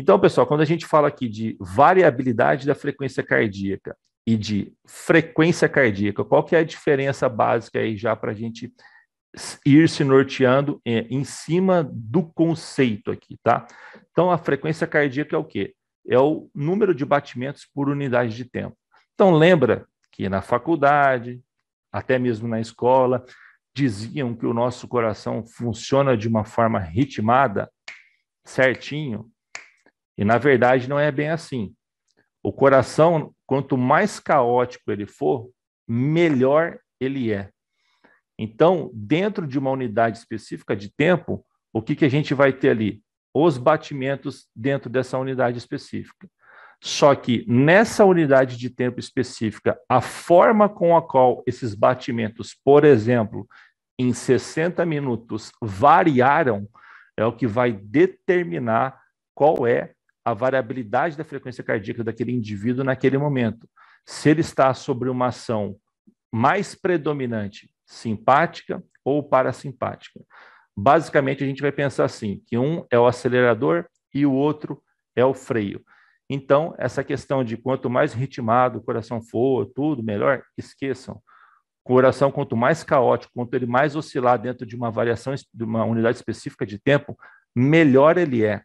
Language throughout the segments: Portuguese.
Então, pessoal, quando a gente fala aqui de variabilidade da frequência cardíaca e de frequência cardíaca, qual que é a diferença básica aí já para a gente ir se norteando é, em cima do conceito aqui, tá? Então, a frequência cardíaca é o quê? É o número de batimentos por unidade de tempo. Então, lembra que na faculdade, até mesmo na escola, diziam que o nosso coração funciona de uma forma ritmada, certinho, e na verdade não é bem assim. O coração, quanto mais caótico ele for, melhor ele é. Então, dentro de uma unidade específica de tempo, o que, que a gente vai ter ali? Os batimentos dentro dessa unidade específica. Só que nessa unidade de tempo específica, a forma com a qual esses batimentos, por exemplo, em 60 minutos variaram, é o que vai determinar qual é a variabilidade da frequência cardíaca daquele indivíduo naquele momento. Se ele está sobre uma ação mais predominante, simpática ou parasimpática. Basicamente, a gente vai pensar assim, que um é o acelerador e o outro é o freio. Então, essa questão de quanto mais ritmado o coração for, tudo melhor, esqueçam. O coração, quanto mais caótico, quanto ele mais oscilar dentro de uma variação, de uma unidade específica de tempo, melhor ele é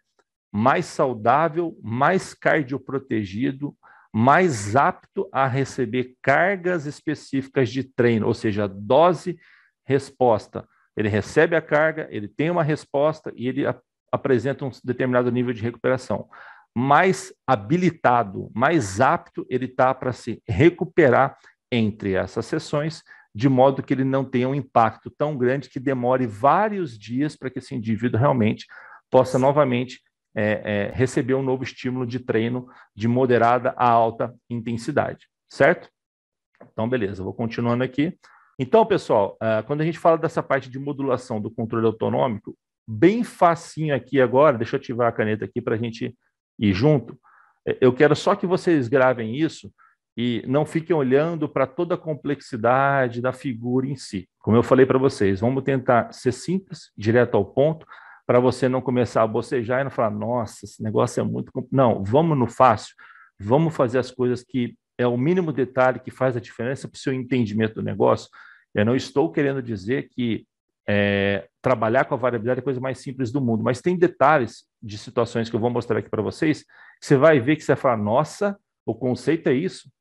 mais saudável, mais cardioprotegido, mais apto a receber cargas específicas de treino, ou seja, dose resposta. Ele recebe a carga, ele tem uma resposta e ele ap apresenta um determinado nível de recuperação. Mais habilitado, mais apto ele está para se recuperar entre essas sessões, de modo que ele não tenha um impacto tão grande que demore vários dias para que esse indivíduo realmente possa novamente é, é, receber um novo estímulo de treino de moderada a alta intensidade, certo? Então, beleza, vou continuando aqui. Então, pessoal, ah, quando a gente fala dessa parte de modulação do controle autonômico, bem facinho aqui agora, deixa eu ativar a caneta aqui para a gente ir junto. É, eu quero só que vocês gravem isso e não fiquem olhando para toda a complexidade da figura em si. Como eu falei para vocês, vamos tentar ser simples, direto ao ponto, para você não começar a bocejar e não falar, nossa, esse negócio é muito. Não, vamos no fácil, vamos fazer as coisas que é o mínimo detalhe que faz a diferença para o seu entendimento do negócio. Eu não estou querendo dizer que é, trabalhar com a variabilidade é a coisa mais simples do mundo, mas tem detalhes de situações que eu vou mostrar aqui para vocês. Você vai ver que você vai falar, nossa, o conceito é isso,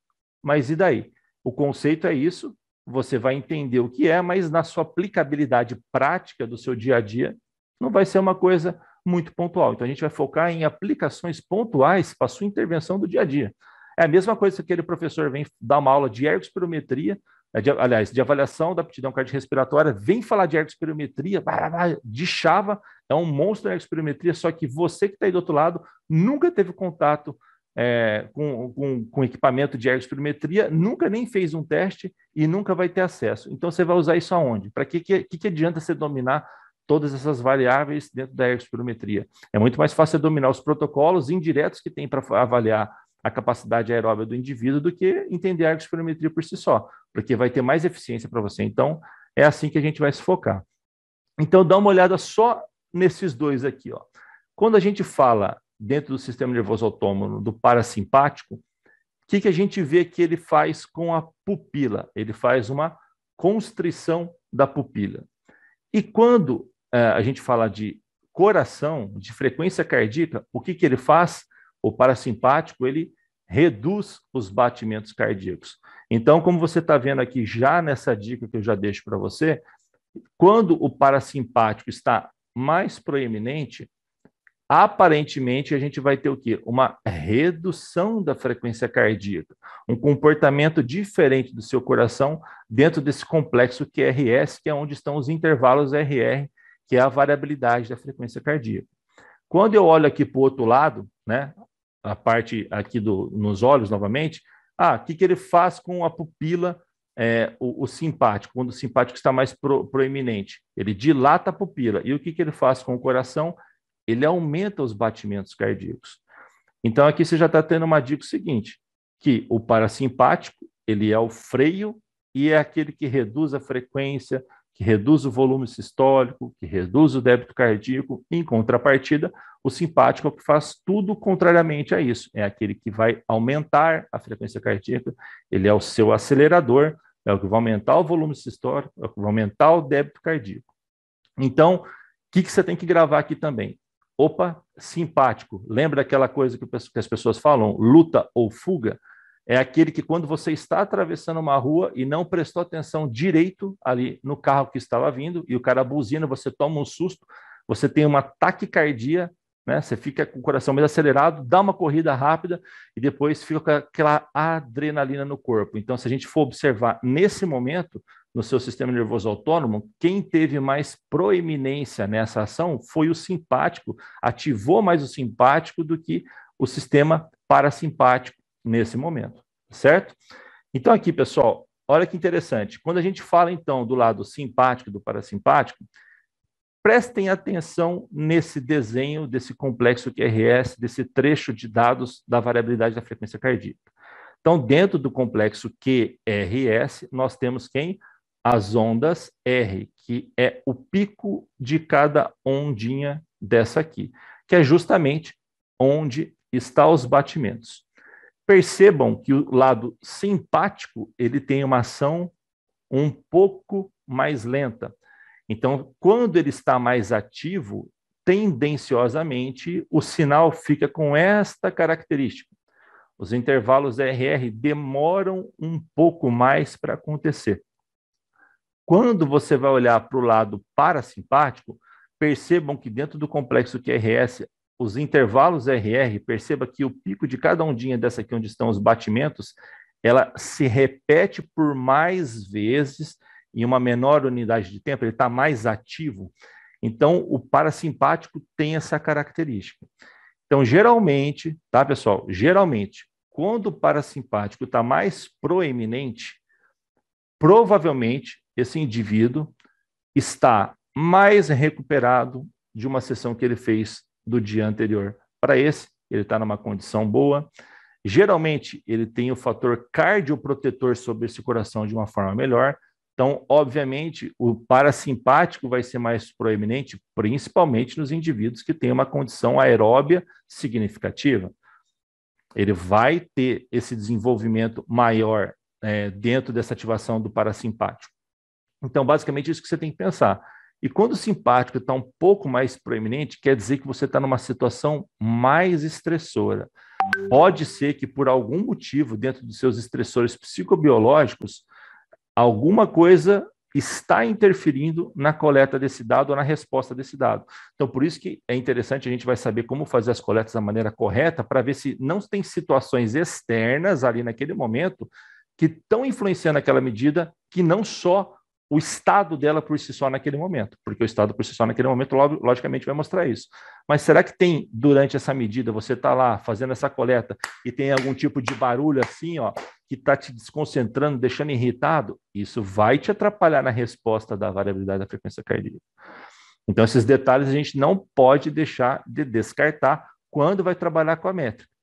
mas e daí? O conceito é isso, você vai entender o que é, mas na sua aplicabilidade prática do seu dia a dia, não vai ser uma coisa muito pontual. Então, a gente vai focar em aplicações pontuais para a sua intervenção do dia a dia. É a mesma coisa que aquele professor vem dar uma aula de ergospirometria, é de, aliás, de avaliação da aptidão cardiorrespiratória, vem falar de ergospirometria, de chava, é um monstro da ergospirometria, só que você que está aí do outro lado nunca teve contato é, com, com, com, equipamento de ergospirometria, nunca nem fez um teste e nunca vai ter acesso. Então, você vai usar isso aonde? Para que, que, que adianta você dominar todas essas variáveis dentro da aerospirometria. É muito mais fácil dominar os protocolos indiretos que tem para avaliar a capacidade aeróbica do indivíduo do que entender a aerospirometria por si só, porque vai ter mais eficiência para você. Então, é assim que a gente vai se focar. Então, dá uma olhada só nesses dois aqui. Ó. Quando a gente fala dentro do sistema nervoso autônomo do parasimpático, o que, que a gente vê que ele faz com a pupila? Ele faz uma constrição da pupila. E quando é, a gente fala de coração, de frequência cardíaca, o que, que ele faz? O parasimpático, ele reduz os batimentos cardíacos. Então, como você está vendo aqui, já nessa dica que eu já deixo para você, quando o parasimpático está mais proeminente, aparentemente a gente vai ter o quê? Uma redução da frequência cardíaca, um comportamento diferente do seu coração dentro desse complexo QRS, que é onde estão os intervalos RR que é a variabilidade da frequência cardíaca. Quando eu olho aqui para o outro lado, né, a parte aqui do, nos olhos novamente, ah, o que, que ele faz com a pupila, é, o, o, simpático, quando o simpático está mais pro, proeminente? Ele dilata a pupila. E o que, que ele faz com o coração? Ele aumenta os batimentos cardíacos. Então aqui você já está tendo uma dica seguinte, que o parasimpático, ele é o freio e é aquele que reduz a frequência, que reduz o volume sistólico, que reduz o débito cardíaco. Em contrapartida, o simpático é o que faz tudo contrariamente a isso. É aquele que vai aumentar a frequência cardíaca, ele é o seu acelerador, é o que vai aumentar o volume sistólico, é o que vai aumentar o débito cardíaco. Então, o que, que você tem que gravar aqui também? Opa, simpático. Lembra daquela coisa que as pessoas falam, luta ou fuga? é aquele que, quando você está atravessando uma rua e não prestou atenção direito ali no carro que estava vindo, e o cara buzina, você toma um susto, você tem uma taquicardia, né? Você fica com o coração meio acelerado, dá uma corrida rápida e depois fica com aquela adrenalina no corpo. Então, se a gente for observar nesse momento, no seu sistema nervoso autônomo, quem teve mais proeminência nessa ação foi o simpático, ativou mais o simpático do que o sistema parasimpático nesse momento, certo? Então, aqui, pessoal, olha que interessante. Quando a gente fala, então, do lado simpático e do parasimpático, prestem atenção nesse desenho desse complexo QRS, desse trecho de dados da variabilidade da frequência cardíaca. Então, dentro do complexo QRS, nós temos quem? As ondas R, que é o pico de cada ondinha dessa aqui, que é justamente onde está os batimentos percebam que o lado simpático ele tem uma ação um pouco mais lenta. Então, quando ele está mais ativo, tendenciosamente o sinal fica com esta característica. Os intervalos RR demoram um pouco mais para acontecer. Quando você vai olhar para o lado parasimpático, percebam que dentro do complexo QRS os intervalos RR, perceba que o pico de cada ondinha dessa aqui, onde estão os batimentos, ela se repete por mais vezes em uma menor unidade de tempo, ele está mais ativo. Então, o parasimpático tem essa característica. Então, geralmente, tá, pessoal? Geralmente, quando o parasimpático está mais proeminente, provavelmente esse indivíduo está mais recuperado de uma sessão que ele fez do dia anterior para esse, ele está numa condição boa. Geralmente, ele tem o fator cardioprotetor sobre esse coração de uma forma melhor. Então, obviamente, o parasimpático vai ser mais proeminente, principalmente nos indivíduos que têm uma condição aeróbia significativa. Ele vai ter esse desenvolvimento maior é, dentro dessa ativação do parasimpático. Então, basicamente, é isso que você tem que pensar. E quando o simpático está um pouco mais proeminente, quer dizer que você está numa situação mais estressora. Pode ser que, por algum motivo, dentro dos seus estressores psicobiológicos, alguma coisa está interferindo na coleta desse dado ou na resposta desse dado. Então, por isso que é interessante, a gente vai saber como fazer as coletas da maneira correta para ver se não tem situações externas ali naquele momento que estão influenciando aquela medida que não só o estado dela por si só naquele momento, porque o estado por si só naquele momento, logicamente, vai mostrar isso. Mas será que tem, durante essa medida, você está lá fazendo essa coleta e tem algum tipo de barulho assim, ó, que está te desconcentrando, deixando irritado? Isso vai te atrapalhar na resposta da variabilidade da frequência cardíaca. Então, esses detalhes a gente não pode deixar de descartar quando vai trabalhar com a métrica.